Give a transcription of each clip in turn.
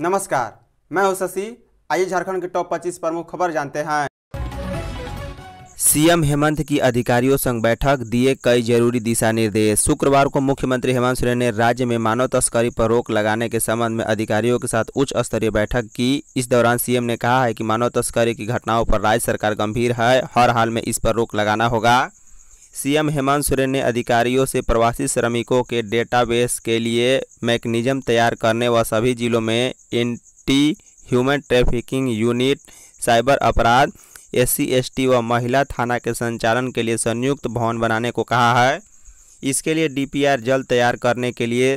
नमस्कार मैं हूं शशि आइए झारखंड के टॉप 25 प्रमुख खबर जानते हैं सीएम हेमंत की अधिकारियों संग बैठक दिए कई जरूरी दिशा निर्देश शुक्रवार को मुख्यमंत्री हेमंत सोरेन ने राज्य में मानव तस्करी पर रोक लगाने के संबंध में अधिकारियों के साथ उच्च स्तरीय बैठक की इस दौरान सीएम ने कहा है कि मानव तस्करी की घटनाओं पर राज्य सरकार गंभीर है हर हाल में इस पर रोक लगाना होगा सीएम हेमंत सोरेन ने अधिकारियों से प्रवासी श्रमिकों के डेटाबेस के लिए मैकेनिज्म तैयार करने व सभी जिलों में anti human trafficking unit cyber अपराध एस सी व महिला थाना के संचालन के लिए संयुक्त भवन बनाने को कहा है इसके लिए डीपीआर जल्द तैयार करने के लिए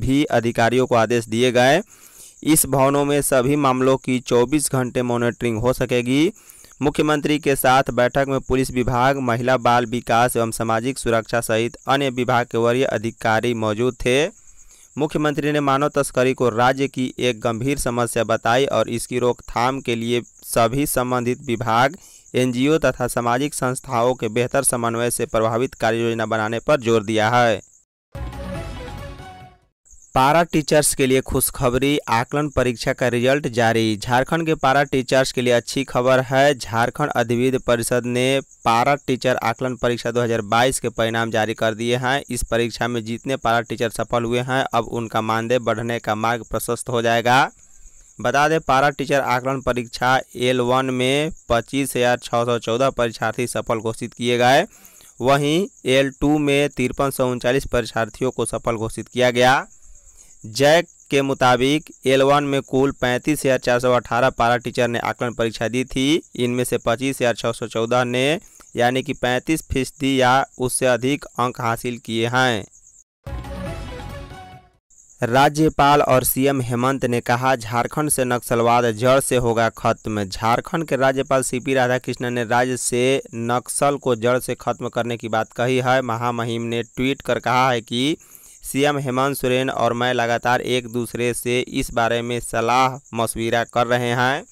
भी अधिकारियों को आदेश दिए गए इस भवनों में सभी मामलों की 24 घंटे मॉनिटरिंग हो सकेगी मुख्यमंत्री के साथ बैठक में पुलिस विभाग महिला बाल विकास एवं सामाजिक सुरक्षा सहित अन्य विभाग के वरीय अधिकारी मौजूद थे मुख्यमंत्री ने मानव तस्करी को राज्य की एक गंभीर समस्या बताई और इसकी रोकथाम के लिए सभी संबंधित विभाग एनजीओ तथा सामाजिक संस्थाओं के बेहतर समन्वय से प्रभावित कार्ययोजना बनाने पर जोर दिया है पारा टीचर्स के लिए खुशखबरी आकलन परीक्षा का रिजल्ट जारी झारखंड के पारा टीचर्स के लिए अच्छी खबर है झारखंड अधिविद परिषद ने पारा टीचर आकलन परीक्षा 2022 के परिणाम जारी कर दिए हैं इस परीक्षा में जितने पारा टीचर सफल हुए हैं अब उनका मानदेय बढ़ने का मार्ग प्रशस्त हो जाएगा बता दें पारा टीचर आकलन परीक्षा एल वन में पच्चीस परीक्षार्थी सफल घोषित किए गए वहीं एल टू में तिरपन परीक्षार्थियों को सफल घोषित किया गया जैक के मुताबिक एलवन में कुल पैंतीस हज़ार चार सौ अठारह पारा टीचर ने आकलन परीक्षा दी थी इनमें से पच्चीस हज़ार छः सौ चौदह ने यानी कि पैंतीस फीसदी या उससे अधिक अंक हासिल किए हैं राज्यपाल और सीएम हेमंत ने कहा झारखंड से नक्सलवाद जड़ से होगा खत्म झारखंड के राज्यपाल सीपी राधाकृष्णन ने राज्य से नक्सल को जड़ से खत्म करने की बात कही है महामहिम ने ट्वीट कर कहा है कि सीएम हेमंत सोरेन और मैं लगातार एक दूसरे से इस बारे में सलाह मशविरा कर रहे हैं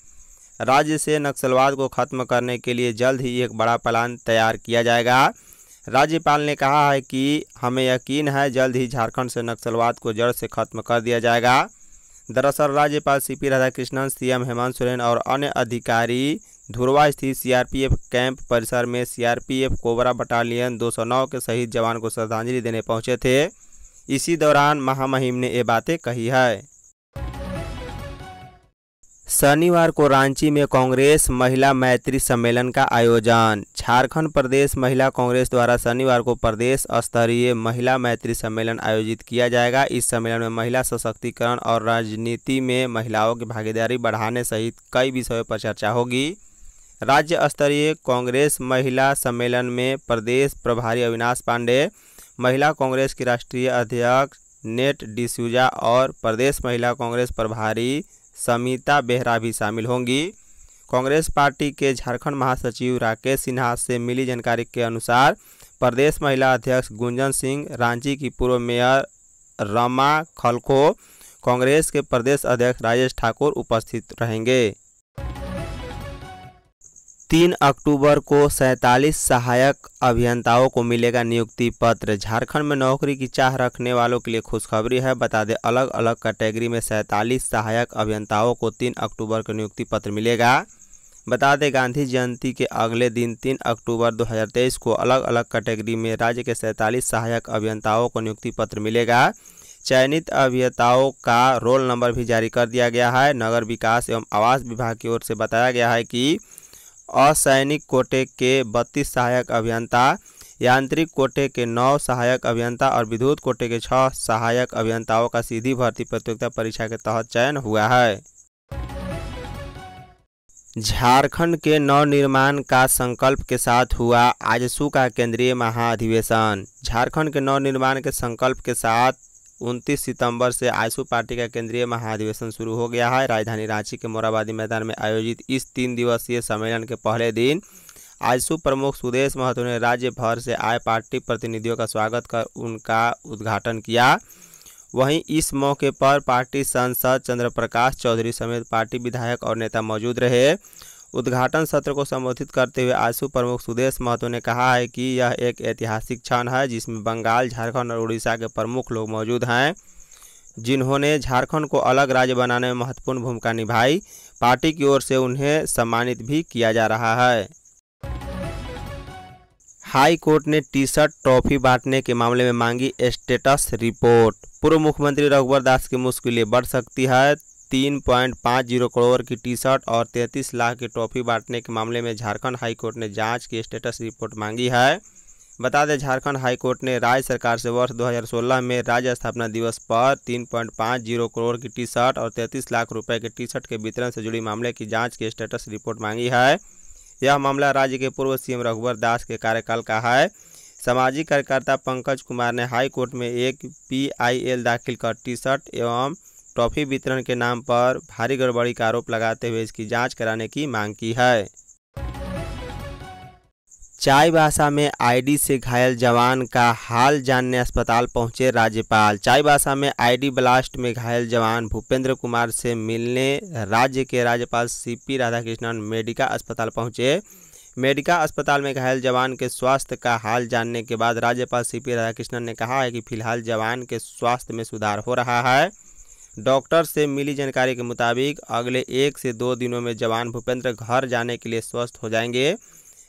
राज्य से नक्सलवाद को ख़त्म करने के लिए जल्द ही एक बड़ा प्लान तैयार किया जाएगा राज्यपाल ने कहा है कि हमें यकीन है जल्द ही झारखंड से नक्सलवाद को जड़ से ख़त्म कर दिया जाएगा दरअसल राज्यपाल C P Radhakrishnan CM Hemant Soren और अन्य अधिकारी धुरवा स्थित सीआरपीएफ कैंप परिसर में सीआरपीएफ कोबरा बटालियन 209 के शहीद जवान को श्रद्धांजलि देने पहुंचे थे इसी दौरान महामहिम ने ये बातें कही है शनिवार को रांची में कांग्रेस महिला मैत्री सम्मेलन का आयोजन झारखंड प्रदेश महिला कांग्रेस द्वारा शनिवार को प्रदेश स्तरीय महिला मैत्री सम्मेलन आयोजित किया जाएगा इस सम्मेलन में महिला सशक्तिकरण और राजनीति में महिलाओं की भागीदारी बढ़ाने सहित कई विषयों पर चर्चा होगी राज्य स्तरीय कांग्रेस महिला सम्मेलन में प्रदेश प्रभारी अविनाश पांडे महिला कांग्रेस की राष्ट्रीय अध्यक्ष नेट डिसूजा और प्रदेश महिला कांग्रेस प्रभारी समिता बेहरा भी शामिल होंगी कांग्रेस पार्टी के झारखंड महासचिव राकेश सिन्हा से मिली जानकारी के अनुसार प्रदेश महिला अध्यक्ष गुंजन सिंह रांची की पूर्व मेयर रमा खलखो कांग्रेस के प्रदेश अध्यक्ष राजेश ठाकुर उपस्थित रहेंगे तीन अक्टूबर को सैंतालीस सहायक अभियंताओं को मिलेगा नियुक्ति पत्र झारखंड में नौकरी की चाह रखने वालों के लिए खुशखबरी है बता दें अलग अलग कैटेगरी में सैंतालीस सहायक अभियंताओं को तीन अक्टूबर को नियुक्ति पत्र मिलेगा बता दें गांधी जयंती के अगले दिन तीन अक्टूबर 2023 को अलग अलग कैटेगरी में राज्य के सैंतालीस सहायक अभियंताओं को नियुक्ति पत्र मिलेगा चयनित अभियंताओं का रोल नंबर भी जारी कर दिया गया है नगर विकास एवं आवास विभाग की ओर से बताया गया है कि असैनिक कोटे के बत्तीस सहायक अभियंता यांत्रिक कोटे के नौ सहायक अभियंता और विद्युत कोटे के छः सहायक अभियंताओं का सीधी भर्ती प्रतियोगिता परीक्षा के तहत चयन हुआ है झारखंड के नवनिर्माण का संकल्प के साथ हुआ आजसू का केंद्रीय महाअधिवेशन झारखंड के नवनिर्माण के संकल्प के साथ उनतीस सितंबर से आयसू पार्टी का केंद्रीय महाधिवेशन शुरू हो गया है राजधानी रांची के मोराबादी मैदान में आयोजित इस तीन दिवसीय सम्मेलन के पहले दिन आयसू प्रमुख सुदेश महतो ने राज्य भर से आए पार्टी प्रतिनिधियों का स्वागत कर उनका उद्घाटन किया वहीं इस मौके पर पार्टी सांसद चंद्रप्रकाश चौधरी समेत पार्टी विधायक और नेता मौजूद रहे उद्घाटन सत्र को संबोधित करते हुए आसू प्रमुख सुदेश महतो ने कहा है कि यह एक ऐतिहासिक क्षण है जिसमें बंगाल झारखंड और उड़ीसा के प्रमुख लोग मौजूद हैं जिन्होंने झारखंड को अलग राज्य बनाने में महत्वपूर्ण भूमिका निभाई पार्टी की ओर से उन्हें सम्मानित भी किया जा रहा है हाई कोर्ट ने टी शर्ट ट्रॉफी बांटने के मामले में मांगी स्टेटस रिपोर्ट पूर्व मुख्यमंत्री रघुवर दास की मुश्किलें बढ़ सकती है तीन पॉइंट पाँच जीरो करोड़ की टी शर्ट और तैंतीस लाख की ट्रॉफी बांटने के मामले में झारखंड हाईकोर्ट ने जांच की स्टेटस रिपोर्ट मांगी है बता दें झारखंड हाईकोर्ट ने राज्य सरकार से वर्ष 2016 में राज्य स्थापना दिवस पर तीन पॉइंट पाँच जीरो करोड़ की टी शर्ट और तैंतीस लाख रुपए के टी शर्ट के वितरण से जुड़ी मामले की जाँच की स्टेटस रिपोर्ट मांगी है यह मामला राज्य के पूर्व सीएम रघुवर दास के कार्यकाल का है सामाजिक कार्यकर्ता पंकज कुमार ने हाईकोर्ट में एक पी दाखिल कर टी शर्ट एवं ट्रॉफी वितरण के नाम पर भारी गड़बड़ी का आरोप लगाते हुए इसकी जांच कराने की मांग की है चाय भाषा में आईडी से घायल जवान का हाल जानने अस्पताल पहुंचे राज्यपाल चाय भाषा में आईडी ब्लास्ट में घायल जवान भूपेंद्र कुमार से मिलने राज्य के राज्यपाल सीपी राधाकृष्णन मेडिका अस्पताल पहुंचे मेडिका अस्पताल में घायल जवान के स्वास्थ्य का हाल जानने के बाद राज्यपाल सीपी राधाकृष्णन ने कहा है कि फिलहाल जवान के स्वास्थ्य में सुधार हो रहा है डॉक्टर से मिली जानकारी के मुताबिक अगले एक से दो दिनों में जवान भूपेंद्र घर जाने के लिए स्वस्थ हो जाएंगे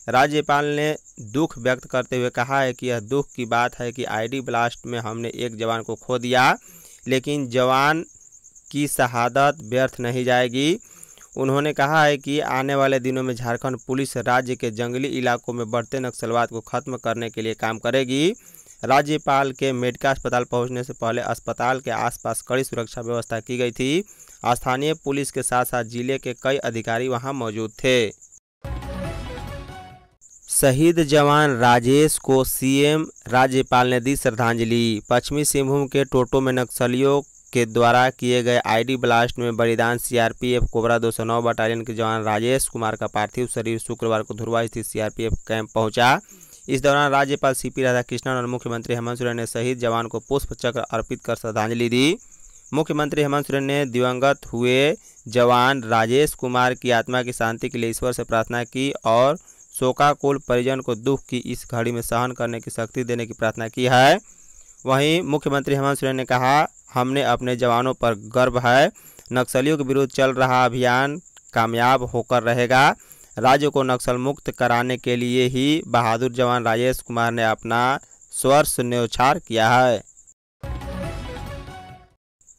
राज्यपाल ने दुख व्यक्त करते हुए कहा है कि यह दुख की बात है कि आईडी ब्लास्ट में हमने एक जवान को खो दिया लेकिन जवान की शहादत व्यर्थ नहीं जाएगी उन्होंने कहा है कि आने वाले दिनों में झारखंड पुलिस राज्य के जंगली इलाकों में बढ़ते नक्सलवाद को खत्म करने के लिए काम करेगी राज्यपाल के मेडिका अस्पताल पहुंचने से पहले अस्पताल के आसपास कड़ी सुरक्षा व्यवस्था की गई थी स्थानीय पुलिस के साथ साथ जिले के कई अधिकारी वहां मौजूद थे शहीद जवान राजेश को सीएम राज्यपाल ने दी श्रद्धांजलि पश्चिमी सिंहभूम के टोटो में नक्सलियों के द्वारा किए गए आईडी ब्लास्ट में बलिदान सीआरपीएफ कोबरा 209 बटालियन के जवान राजेश कुमार का पार्थिव शरीर शुक्रवार को धुरवा स्थित सीआरपीएफ कैंप पहुंचा इस दौरान राज्यपाल सी पी राधाकृष्णन और मुख्यमंत्री हेमंत सोरेन ने शहीद जवान को पुष्प चक्र अर्पित कर श्रद्धांजलि दी मुख्यमंत्री हेमंत सोरेन ने दिवंगत हुए जवान राजेश कुमार की आत्मा की शांति के लिए ईश्वर से प्रार्थना की और शोकाकुल परिजन को दुख की इस घड़ी में सहन करने की शक्ति देने की प्रार्थना की है वहीं मुख्यमंत्री हेमंत सोरेन ने कहा हमने अपने जवानों पर गर्व है नक्सलियों के विरुद्ध चल रहा अभियान कामयाब होकर रहेगा राज्य को नक्सल मुक्त कराने के लिए ही बहादुर जवान राजेश कुमार ने अपना स्वर शून्योच्छार किया है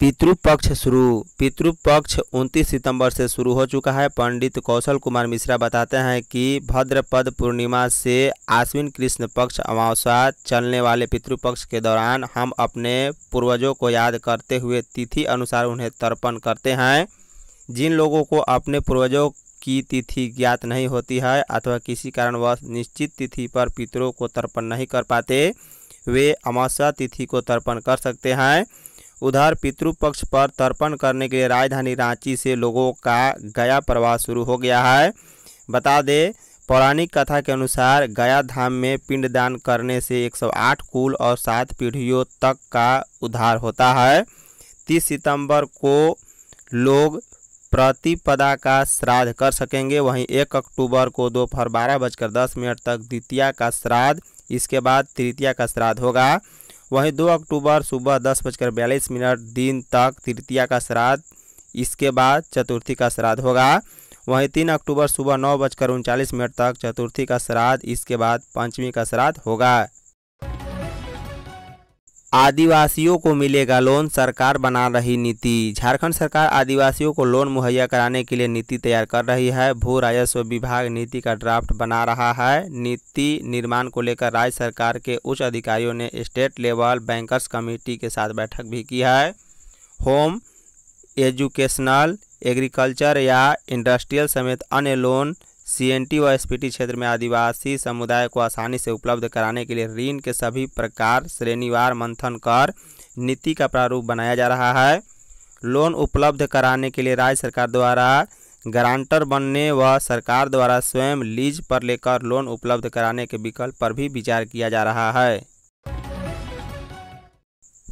पितृपक्ष शुरू पितृपक्ष 29 सितंबर से शुरू हो चुका है पंडित कौशल कुमार मिश्रा बताते हैं कि भद्रपद पूर्णिमा से आश्विन कृष्ण पक्ष अमावस्या चलने वाले पितृपक्ष के दौरान हम अपने पूर्वजों को याद करते हुए तिथि अनुसार उन्हें तर्पण करते हैं जिन लोगों को अपने पूर्वजों की तिथि ज्ञात नहीं होती है अथवा किसी कारणवश निश्चित तिथि पर पितरों को तर्पण नहीं कर पाते वे अमावस्या तिथि को तर्पण कर सकते हैं उधर पितृपक्ष पर तर्पण करने के लिए राजधानी रांची से लोगों का गया प्रवास शुरू हो गया है बता दें पौराणिक कथा के अनुसार गया धाम में पिंडदान करने से 108 कुल और सात पीढ़ियों तक का उद्धार होता है 30 सितंबर को लोग प्रतिपदा का श्राद्ध कर सकेंगे वहीं एक अक्टूबर को दोपहर बारह बजकर दस मिनट तक द्वितीय का श्राद्ध इसके बाद तृतीय का श्राद्ध होगा वहीं दो अक्टूबर सुबह दस बजकर बयालीस मिनट दिन तक तृतीय का श्राद्ध इसके बाद चतुर्थी का श्राद्ध होगा वहीं तीन अक्टूबर सुबह नौ बजकर उनचालीस मिनट तक चतुर्थी का श्राद्ध इसके बाद पंचमी का श्राद्ध होगा आदिवासियों को मिलेगा लोन सरकार बना रही नीति झारखंड सरकार आदिवासियों को लोन मुहैया कराने के लिए नीति तैयार कर रही है भू राजस्व विभाग नीति का ड्राफ्ट बना रहा है नीति निर्माण को लेकर राज्य सरकार के उच्च अधिकारियों ने स्टेट लेवल बैंकर्स कमेटी के साथ बैठक भी की है होम एजुकेशनल एग्रीकल्चर या इंडस्ट्रियल समेत अन्य लोन सीएनटी व एसपीटी क्षेत्र में आदिवासी समुदाय को आसानी से उपलब्ध कराने के लिए ऋण के सभी प्रकार श्रेणीवार मंथन कर नीति का प्रारूप बनाया जा रहा है लोन उपलब्ध कराने के लिए राज्य सरकार द्वारा गारंटर बनने व सरकार द्वारा स्वयं लीज पर लेकर लोन उपलब्ध कराने के विकल्प पर भी विचार किया जा रहा है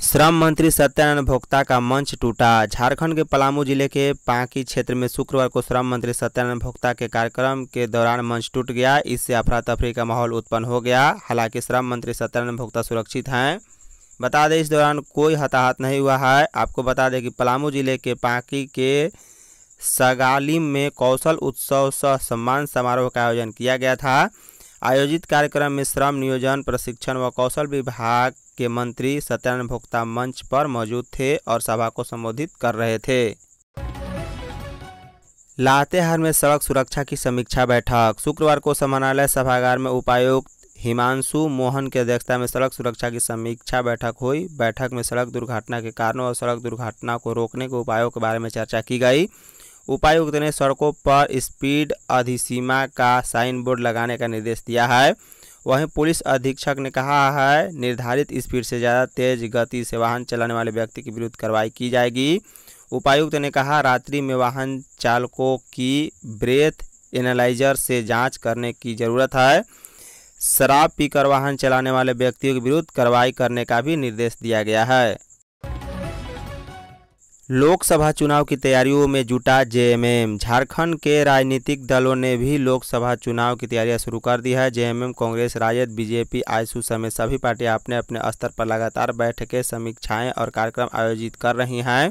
श्रम मंत्री सत्यानंद भोक्ता का मंच टूटा झारखंड के पलामू जिले के पांकी क्षेत्र में शुक्रवार को श्रम मंत्री सत्यानंद भोक्ता के कार्यक्रम के दौरान मंच टूट गया इससे अफरा तफरी का माहौल उत्पन्न हो गया हालांकि श्रम मंत्री सत्यानंद भोक्ता सुरक्षित हैं बता दें इस दौरान कोई हताहत नहीं हुआ है आपको बता दें कि पलामू जिले के पांकी के सगालिम में कौशल उत्सव सह सम्मान समारोह का आयोजन किया गया था आयोजित कार्यक्रम में श्रम नियोजन प्रशिक्षण व कौशल विभाग के मंत्री सत्यानंद भोक्ता मंच पर मौजूद थे और सभा को संबोधित कर रहे थे लातेहार में सड़क सुरक्षा की समीक्षा बैठक शुक्रवार को समानालय सभागार में उपायुक्त हिमांशु मोहन की अध्यक्षता में सड़क सुरक्षा की समीक्षा बैठक हुई बैठक में सड़क दुर्घटना के कारणों और सड़क दुर्घटना को रोकने के उपायों के बारे में चर्चा की गई उपायुक्त ने सड़कों पर स्पीड अधिसीमा का साइन बोर्ड लगाने का निर्देश दिया है वहीं पुलिस अधीक्षक ने कहा है निर्धारित स्पीड से ज़्यादा तेज गति से वाहन चलाने वाले व्यक्ति के विरुद्ध कार्रवाई की जाएगी उपायुक्त ने कहा रात्रि में वाहन चालकों की ब्रेथ एनालाइजर से जांच करने की ज़रूरत है शराब पीकर वाहन चलाने वाले व्यक्तियों के विरुद्ध कार्रवाई करने का भी निर्देश दिया गया है लोकसभा चुनाव की तैयारियों में जुटा जेएमएम झारखंड के राजनीतिक दलों ने भी लोकसभा चुनाव की तैयारियां शुरू कर दी है जेएमएम कांग्रेस राजद बीजेपी आयसू समेत सभी पार्टियां अपने अपने स्तर पर लगातार बैठकें समीक्षाएं और कार्यक्रम आयोजित कर रही हैं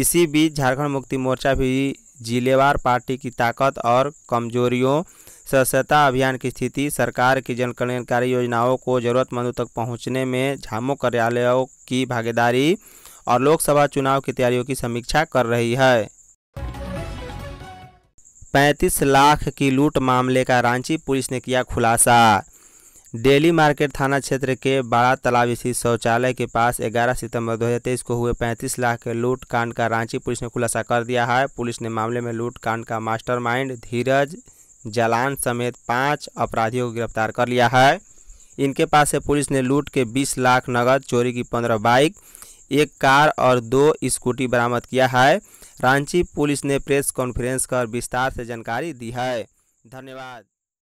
इसी बीच झारखंड मुक्ति मोर्चा भी जिलेवार पार्टी की ताकत और कमजोरियों सदस्यता अभियान की स्थिति सरकार की जनकल्याणकारी योजनाओं को जरूरतमंदों तक पहुँचने में झामो कार्यालयों की भागीदारी और लोकसभा चुनाव की तैयारियों की समीक्षा कर रही है 35 लाख की लूट मामले का रांची पुलिस ने किया खुलासा डेली मार्केट थाना क्षेत्र के बड़ा तालाब स्थित शौचालय के पास 11 सितंबर 2023 को हुए 35 लाख के लूट कांड का रांची पुलिस ने खुलासा कर दिया है पुलिस ने मामले में लूट कांड का मास्टरमाइंड धीरज जलान समेत पांच अपराधियों को गिरफ्तार कर लिया है इनके पास से पुलिस ने लूट के 20 लाख नगद चोरी की 15 बाइक एक कार और दो स्कूटी बरामद किया है रांची पुलिस ने प्रेस कॉन्फ्रेंस कर विस्तार से जानकारी दी है धन्यवाद